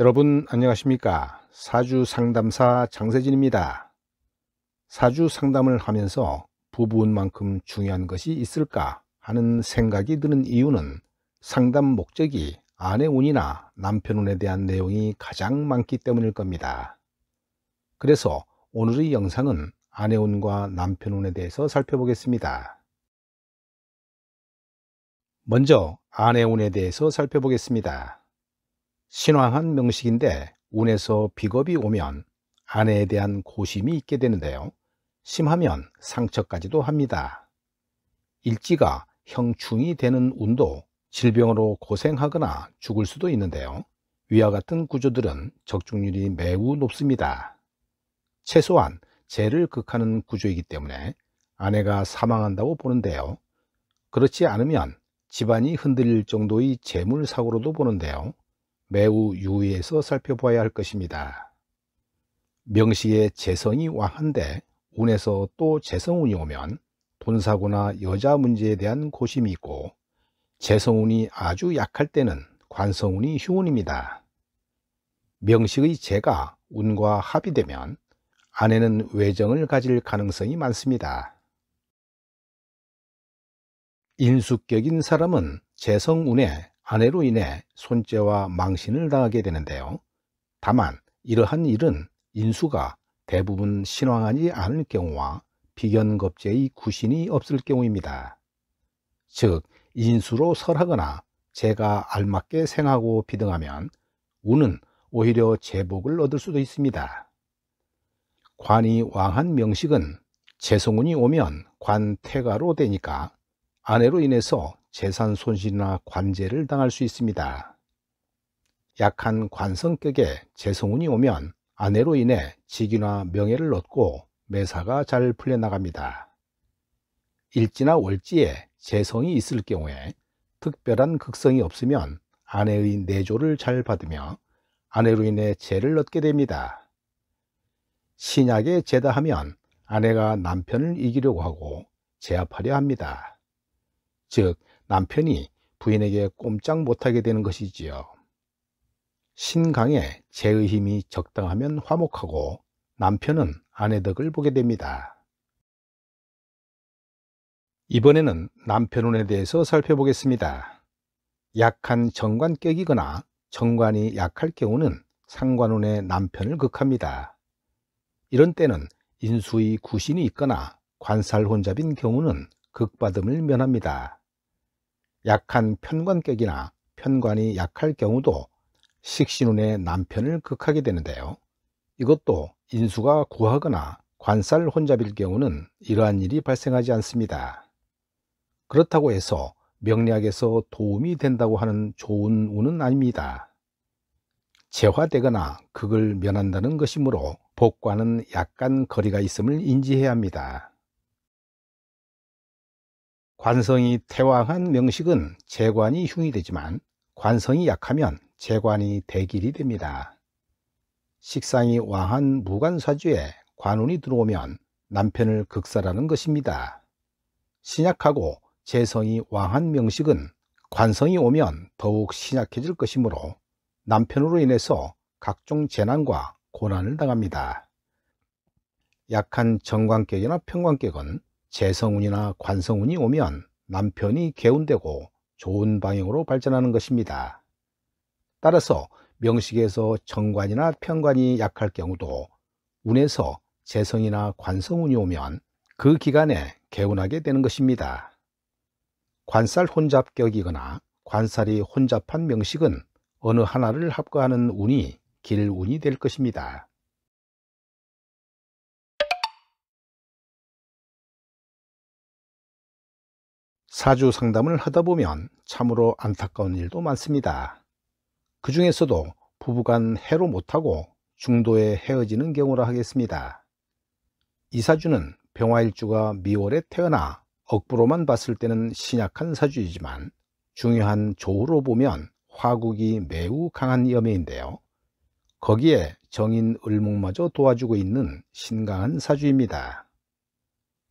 여러분 안녕하십니까 사주 상담사 장세진입니다 사주 상담을 하면서 부부운만큼 중요한 것이 있을까 하는 생각이 드는 이유는 상담 목적이 아내 운이나 남편 운에 대한 내용이 가장 많기 때문일 겁니다 그래서 오늘의 영상은 아내 운과 남편 운에 대해서 살펴보겠습니다 먼저 아내 운에 대해서 살펴보겠습니다 신화한 명식인데 운에서 비겁이 오면 아내에 대한 고심이 있게 되는데요. 심하면 상처까지도 합니다. 일지가 형충이 되는 운도 질병으로 고생하거나 죽을 수도 있는데요. 위와 같은 구조들은 적중률이 매우 높습니다. 최소한 죄를 극하는 구조이기 때문에 아내가 사망한다고 보는데요. 그렇지 않으면 집안이 흔들릴 정도의 재물사고로도 보는데요. 매우 유의해서 살펴봐야 할 것입니다. 명시의 재성이 왕한데 운에서 또 재성운이 오면 돈사고나 여자 문제에 대한 고심이 있고 재성운이 아주 약할 때는 관성운이 흉운입니다 명식의 재가 운과 합이되면 아내는 외정을 가질 가능성이 많습니다. 인숙격인 사람은 재성운에 아내로 인해 손재와 망신을 당하게 되는데요. 다만 이러한 일은 인수가 대부분 신왕하지 않을 경우와 비견겁제의 구신이 없을 경우입니다. 즉 인수로 설하거나 제가 알맞게 생하고 비등하면 운은 오히려 제복을 얻을 수도 있습니다. 관이 왕한 명식은 재성운이 오면 관태가로 되니까 아내로 인해서 재산 손실이나 관제를 당할 수 있습니다. 약한 관성격에 재성운이 오면 아내로 인해 직위나 명예를 얻고 매사가 잘 풀려나갑니다. 일지나 월지에 재성이 있을 경우에 특별한 극성이 없으면 아내의 내조를 잘 받으며 아내로 인해 재를 얻게 됩니다. 신약에 재다 하면 아내가 남편을 이기려고 하고 제압하려 합니다. 즉 남편이 부인에게 꼼짝 못하게 되는 것이지요. 신강에 제의힘이 적당하면 화목하고 남편은 아내 덕을 보게 됩니다. 이번에는 남편운에 대해서 살펴보겠습니다. 약한 정관격이거나 정관이 약할 경우는 상관운의 남편을 극합니다. 이런 때는 인수의 구신이 있거나 관살 혼잡인 경우는 극받음을 면합니다. 약한 편관격이나 편관이 약할 경우도 식신운의 남편을 극하게 되는데요. 이것도 인수가 구하거나 관살 혼잡일 경우는 이러한 일이 발생하지 않습니다. 그렇다고 해서 명리학에서 도움이 된다고 하는 좋은 운은 아닙니다. 재화되거나 극을 면한다는 것이므로 복과는 약간 거리가 있음을 인지해야 합니다. 관성이 태화한 명식은 재관이 흉이 되지만 관성이 약하면 재관이 대길이 됩니다. 식상이 와한 무관사주에 관운이 들어오면 남편을 극사라는 것입니다. 신약하고 재성이 와한 명식은 관성이 오면 더욱 신약해질 것이므로 남편으로 인해서 각종 재난과 고난을 당합니다. 약한 정관격이나 평관격은 재성운이나 관성운이 오면 남편이 개운되고 좋은 방향으로 발전하는 것입니다. 따라서 명식에서 정관이나 편관이 약할 경우도 운에서 재성이나 관성운이 오면 그 기간에 개운하게 되는 것입니다. 관살 혼잡격이거나 관살이 혼잡한 명식은 어느 하나를 합과하는 운이 길운이 될 것입니다. 사주 상담을 하다 보면 참으로 안타까운 일도 많습니다. 그 중에서도 부부간 해로 못하고 중도에 헤어지는 경우라 하겠습니다. 이사주는 병화일주가 미월에 태어나 억부로만 봤을 때는 신약한 사주이지만 중요한 조우로 보면 화국이 매우 강한 염해인데요. 거기에 정인 을목마저 도와주고 있는 신강한 사주입니다.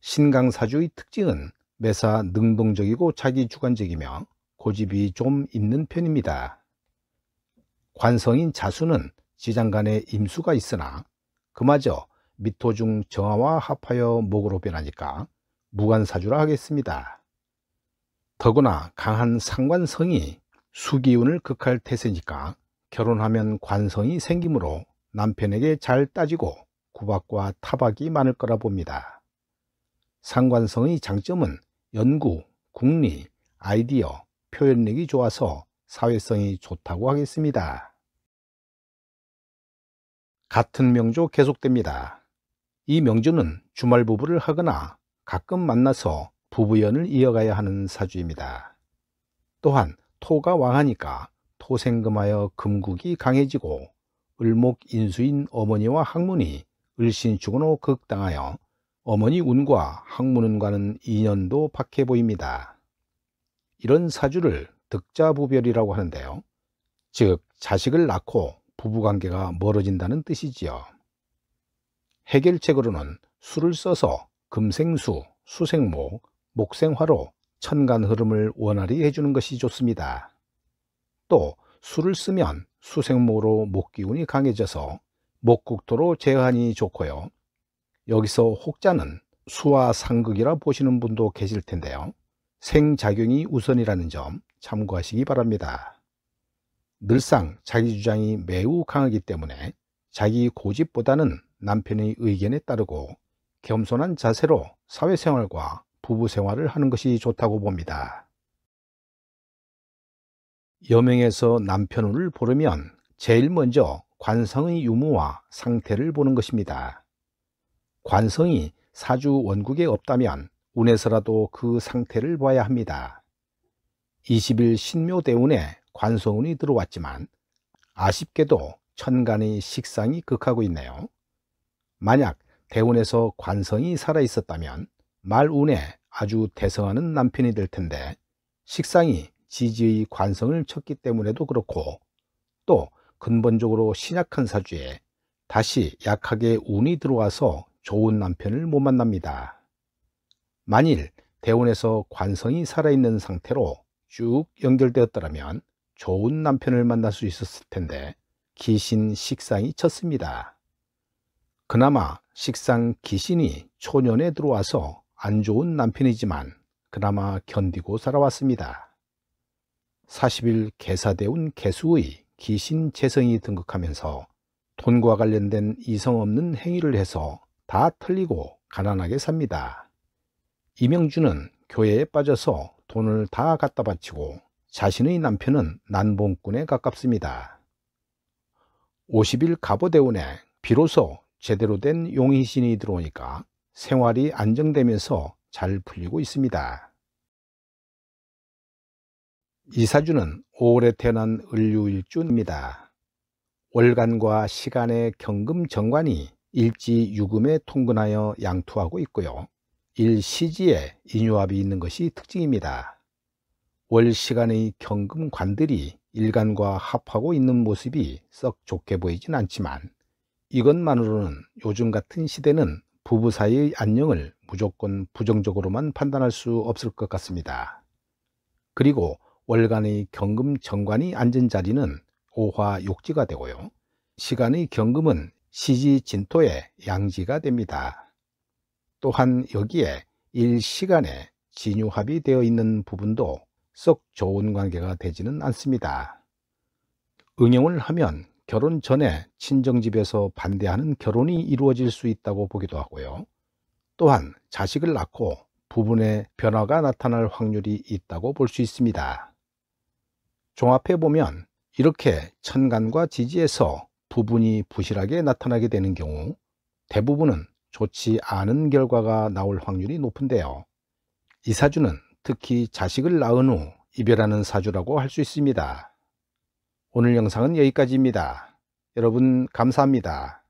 신강사주의 특징은 매사 능동적이고 자기주관적이며 고집이 좀 있는 편입니다. 관성인 자수는 지장간에 임수가 있으나 그마저 미토중 정화와 합하여 목으로 변하니까 무관사주라 하겠습니다. 더구나 강한 상관성이 수기운을 극할 태세니까 결혼하면 관성이 생기므로 남편에게 잘 따지고 구박과 타박이 많을 거라 봅니다. 상관성의 장점은 연구, 국리, 아이디어, 표현력이 좋아서 사회성이 좋다고 하겠습니다. 같은 명조 계속됩니다. 이 명조는 주말 부부를 하거나 가끔 만나서 부부연을 이어가야 하는 사주입니다. 또한 토가 왕하니까 토생금하여 금국이 강해지고 을목인수인 어머니와 학문이 을신축으로 극당하여 어머니 운과 학문운과는 인연도 박해 보입니다. 이런 사주를 득자부별이라고 하는데요. 즉 자식을 낳고 부부관계가 멀어진다는 뜻이지요. 해결책으로는 수를 써서 금생수, 수생모, 목생화로 천간 흐름을 원활히 해주는 것이 좋습니다. 또 수를 쓰면 수생모로 목기운이 강해져서 목국토로 제한이 좋고요. 여기서 혹자는 수와 상극이라 보시는 분도 계실 텐데요. 생작용이 우선이라는 점 참고하시기 바랍니다. 늘상 자기 주장이 매우 강하기 때문에 자기 고집보다는 남편의 의견에 따르고 겸손한 자세로 사회생활과 부부생활을 하는 것이 좋다고 봅니다. 여명에서 남편을 보려면 제일 먼저 관성의 유무와 상태를 보는 것입니다. 관성이 사주 원국에 없다면 운에서라도 그 상태를 봐야 합니다. 20일 신묘대운에 관성운이 들어왔지만 아쉽게도 천간의 식상이 극하고 있네요. 만약 대운에서 관성이 살아있었다면 말운에 아주 대성하는 남편이 될 텐데 식상이 지지의 관성을 쳤기 때문에도 그렇고 또 근본적으로 신약한 사주에 다시 약하게 운이 들어와서 좋은 남편을 못 만납니다. 만일 대운에서 관성이 살아있는 상태로 쭉 연결되었더라면 좋은 남편을 만날 수 있었을 텐데 기신 식상이 쳤습니다. 그나마 식상 기신이 초년에 들어와서 안 좋은 남편이지만 그나마 견디고 살아왔습니다. 40일 개사대운 개수의 기신 재성이 등극하면서 돈과 관련된 이성 없는 행위를 해서 다 틀리고 가난하게 삽니다. 이명주는 교회에 빠져서 돈을 다 갖다 바치고 자신의 남편은 난봉꾼에 가깝습니다. 50일 갑오대운에 비로소 제대로 된용의신이 들어오니까 생활이 안정되면서 잘 풀리고 있습니다. 이사주는 5월에 태어난 을류일주입니다. 월간과 시간의 경금 정관이 일지 유금에 통근하여 양투하고 있고요. 일시지에 인유합이 있는 것이 특징입니다. 월 시간의 경금관들이 일간과 합하고 있는 모습이 썩 좋게 보이진 않지만 이것만으로는 요즘 같은 시대는 부부 사이의 안녕을 무조건 부정적으로만 판단할 수 없을 것 같습니다. 그리고 월간의 경금 정관이 앉은 자리는 오화 욕지가 되고요. 시간의 경금은 시지진토의 양지가 됩니다. 또한 여기에 일시간에 진유합이 되어 있는 부분도 썩 좋은 관계가 되지는 않습니다. 응용을 하면 결혼 전에 친정집에서 반대하는 결혼이 이루어질 수 있다고 보기도 하고요. 또한 자식을 낳고 부분의 변화가 나타날 확률이 있다고 볼 수 있습니다. 종합해 보면 이렇게 천간과 지지에서 부분이 부실하게 나타나게 되는 경우 대부분은 좋지 않은 결과가 나올 확률이 높은데요. 이 사주는 특히 자식을 낳은 후 이별하는 사주라고 할 수 있습니다. 오늘 영상은 여기까지입니다. 여러분 감사합니다.